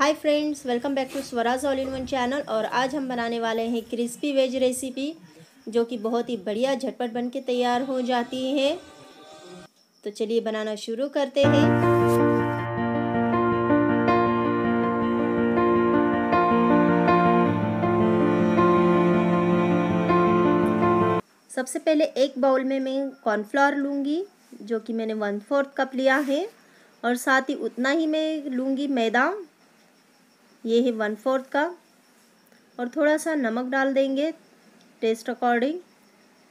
hi friends welcome back to Swaraj all in one channel और आज हम बनाने वाले हैं क्रिस्पी वेज रेसिपी जो कि बहुत ही बढ़िया झटपट बन के तैयार हो जाती है तो चलिए बनाना शुरू करते हैं सबसे पहले एक बाउल में मैं कॉर्नफ्लावर लूँगी जो कि मैंने वन फोर्थ कप लिया है और साथ ही उतना ही मैं लूँगी मैदा ये है वन फोर्थ का और थोड़ा सा नमक डाल देंगे टेस्ट अकॉर्डिंग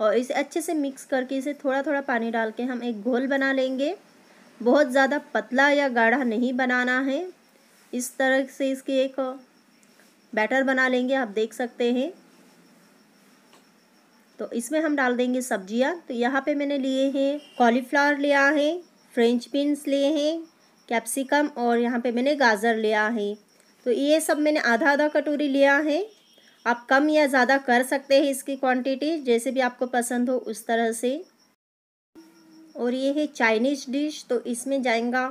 और इसे अच्छे से मिक्स करके इसे थोड़ा थोड़ा पानी डाल के हम एक घोल बना लेंगे बहुत ज़्यादा पतला या गाढ़ा नहीं बनाना है इस तरह से इसकी एक बैटर बना लेंगे आप देख सकते हैं तो इसमें हम डाल देंगे सब्जियां तो यहाँ पे मैंने लिए हैं कॉलीफ्लावर लिया है फ्रेंच बीन्स लिए हैं कैप्सिकम और यहाँ पे मैंने गाजर लिया है तो ये सब मैंने आधा आधा कटोरी लिया है आप कम या ज़्यादा कर सकते हैं इसकी क्वांटिटी जैसे भी आपको पसंद हो उस तरह से और ये है चाइनीज डिश तो इसमें जाएगा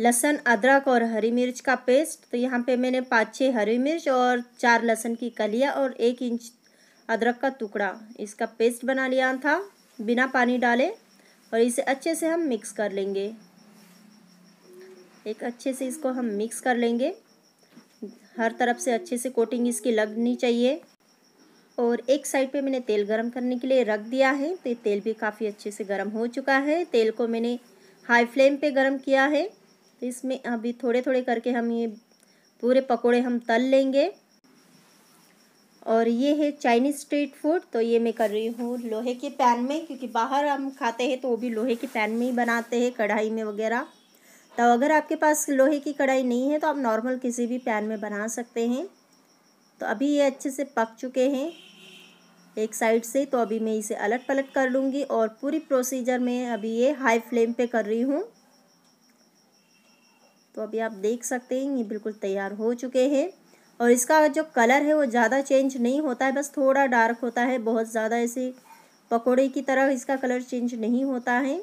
लहसन अदरक और हरी मिर्च का पेस्ट तो यहाँ पे मैंने पाँच छः हरी मिर्च और चार लहसन की कलिया और एक इंच अदरक का टुकड़ा इसका पेस्ट बना लिया था बिना पानी डाले और इसे अच्छे से हम मिक्स कर लेंगे एक अच्छे से इसको हम मिक्स कर लेंगे हर तरफ से अच्छे से कोटिंग इसकी लगनी चाहिए और एक साइड पे मैंने तेल गरम करने के लिए रख दिया है तो तेल भी काफ़ी अच्छे से गरम हो चुका है तेल को मैंने हाई फ्लेम पे गरम किया है तो इसमें अभी थोड़े थोड़े करके हम ये पूरे पकोड़े हम तल लेंगे और ये है चाइनीज़ स्ट्रीट फूड तो ये मैं कर रही हूँ लोहे के पैन में क्योंकि बाहर हम खाते हैं तो वो भी लोहे के पैन में ही बनाते हैं कढ़ाई में वगैरह तो अगर आपके पास लोहे की कढ़ाई नहीं है तो आप नॉर्मल किसी भी पैन में बना सकते हैं तो अभी ये अच्छे से पक चुके हैं एक साइड से तो अभी मैं इसे अलट पलट कर लूँगी और पूरी प्रोसीजर में अभी ये हाई फ्लेम पे कर रही हूँ तो अभी आप देख सकते हैं ये बिल्कुल तैयार हो चुके हैं और इसका जो कलर है वो ज़्यादा चेंज नहीं होता है बस थोड़ा डार्क होता है बहुत ज़्यादा ऐसे पकौड़े की तरह इसका कलर चेंज नहीं होता है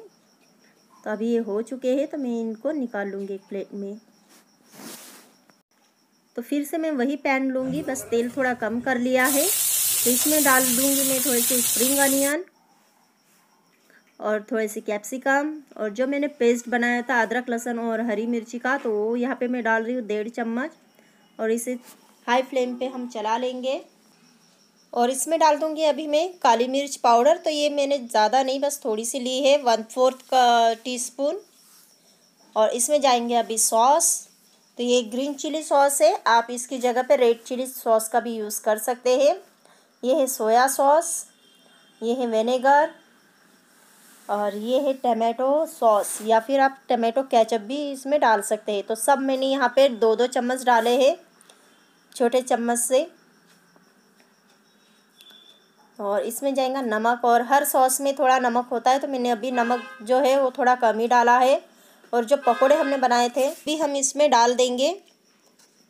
तो अभी ये हो चुके हैं तो मैं इनको निकाल लूँगी एक प्लेट में तो फिर से मैं वही पैन लूँगी बस तेल थोड़ा कम कर लिया है तो इसमें डाल दूँगी मैं थोड़े से स्प्रिंग अनियन और थोड़े से कैप्सिकम और जो मैंने पेस्ट बनाया था अदरक लहसुन और हरी मिर्ची का तो वो यहाँ पर मैं डाल रही हूँ डेढ़ चम्मच और इसे हाई फ्लेम पे हम चला लेंगे और इसमें डाल दूँगी अभी मैं काली मिर्च पाउडर तो ये मैंने ज़्यादा नहीं बस थोड़ी सी ली है वन फोर्थ का टीस्पून और इसमें जाएंगे अभी सॉस तो ये ग्रीन चिली सॉस है आप इसकी जगह पे रेड चिली सॉस का भी यूज़ कर सकते हैं ये है सोया सॉस ये है विनेगर और ये है टमेटो सॉस या फिर आप टमेटो कैचअप भी इसमें डाल सकते हैं तो सब मैंने यहाँ पे दो दो चम्मच डाले हैं छोटे चम्मच से और इसमें जाएगा नमक और हर सॉस में थोड़ा नमक होता है तो मैंने अभी नमक जो है वो थोड़ा कम ही डाला है और जो पकोड़े हमने बनाए थे भी हम इसमें डाल देंगे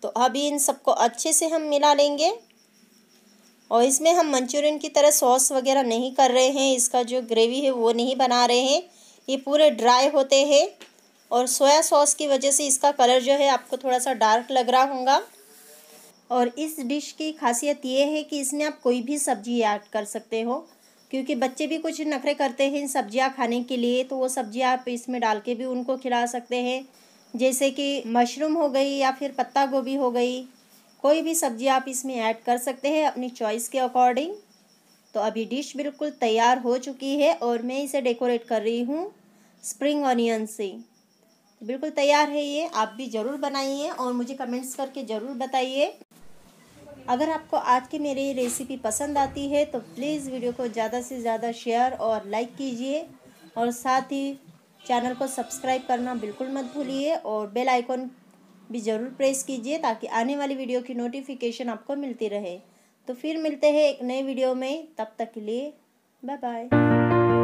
तो अभी इन सबको अच्छे से हम मिला लेंगे और इसमें हम मंचूरियन की तरह सॉस वगैरह नहीं कर रहे हैं इसका जो ग्रेवी है वो नहीं बना रहे हैं ये पूरे ड्राई होते हैं और सोया सॉस की वजह से इसका कलर जो है आपको थोड़ा सा डार्क लग रहा होगा और इस डिश की खासियत ये है कि इसमें आप कोई भी सब्जी ऐड कर सकते हो क्योंकि बच्चे भी कुछ नखरे करते हैं इन सब्जियाँ खाने के लिए तो वो सब्ज़ियाँ आप इसमें डाल के भी उनको खिला सकते हैं जैसे कि मशरूम हो गई या फिर पत्ता गोभी हो गई कोई भी सब्जी आप इसमें ऐड कर सकते हैं अपनी चॉइस के अकॉर्डिंग तो अभी डिश बिल्कुल तैयार हो चुकी है और मैं इसे डेकोरेट कर रही हूँ स्प्रिंग ऑनियन से बिल्कुल तैयार है ये आप भी ज़रूर बनाइए और मुझे कमेंट्स करके ज़रूर बताइए अगर आपको आज की मेरी रेसिपी पसंद आती है तो प्लीज़ वीडियो को ज़्यादा से ज़्यादा शेयर और लाइक कीजिए और साथ ही चैनल को सब्सक्राइब करना बिल्कुल मत भूलिए और बेल आइकॉन भी ज़रूर प्रेस कीजिए ताकि आने वाली वीडियो की नोटिफिकेशन आपको मिलती रहे तो फिर मिलते हैं एक नए वीडियो में तब तक के लिए बाय बाय